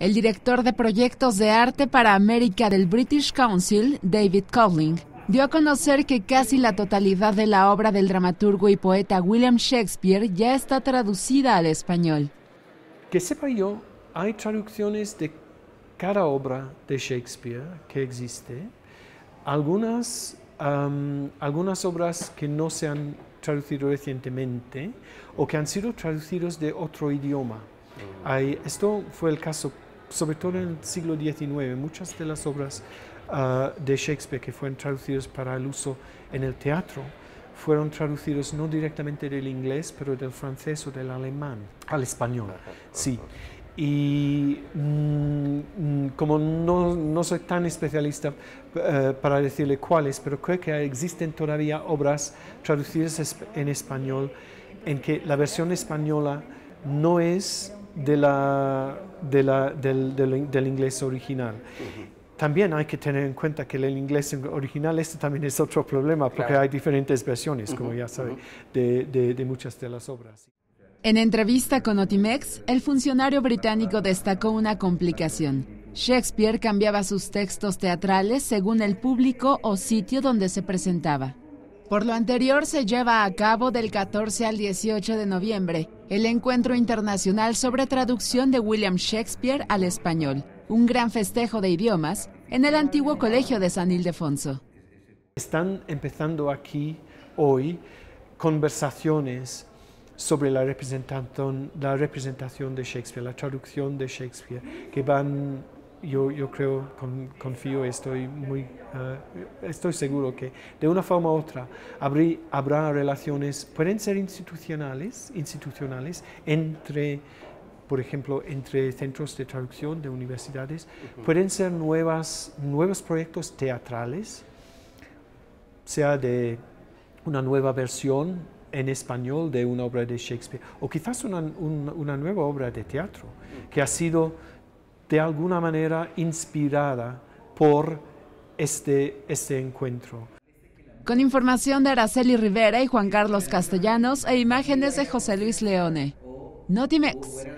el director de proyectos de arte para América del British Council, David Cowling, dio a conocer que casi la totalidad de la obra del dramaturgo y poeta William Shakespeare ya está traducida al español. Que sepa yo, hay traducciones de cada obra de Shakespeare que existe, algunas, algunas obras que no se han traducido recientemente o que han sido traducidos de otro idioma. Mm. esto fue el caso sobre todo en el siglo XIX, muchas de las obras ah, de Shakespeare que fueron traducidas para el uso en el teatro fueron traducidas no directamente del inglés, pero del francés o del alemán al español. Sí. Y mm, mm, como no, soy tan especialista eh, para decirle cuáles, pero creo que existen todavía obras traducidas en español en que la versión española no es del, inglés original. También hay que tener en cuenta que el inglés original, este también es otro problema, porque hay diferentes versiones, como ya sabe, de, de muchas de las obras. En entrevista con Otimex, el funcionario británico destacó una complicación. Shakespeare cambiaba sus textos teatrales según el público o sitio donde se presentaba. Por lo anterior, se lleva a cabo del 14 al 18 de noviembre el Encuentro Internacional sobre Traducción de William Shakespeare al Español, un gran festejo de idiomas en el antiguo Colegio de San Ildefonso. Están empezando aquí hoy conversaciones sobre la representación, la representación de Shakespeare, la traducción de Shakespeare, que van yo, creo, confío, estoy ah, estoy seguro que de una forma u otra habrá relaciones, pueden ser institucionales, institucionales entre, por ejemplo, entre centros de traducción de universidades, pueden ser nuevas, nuevos proyectos teatrales, sea de una nueva versión en español de una obra de Shakespeare, o quizás una, una nueva obra de teatro que ha sido de alguna manera inspirada por este, este encuentro. Con información de Araceli Rivera y Juan Carlos Castellanos e imágenes de José Luis Leone. Notimex.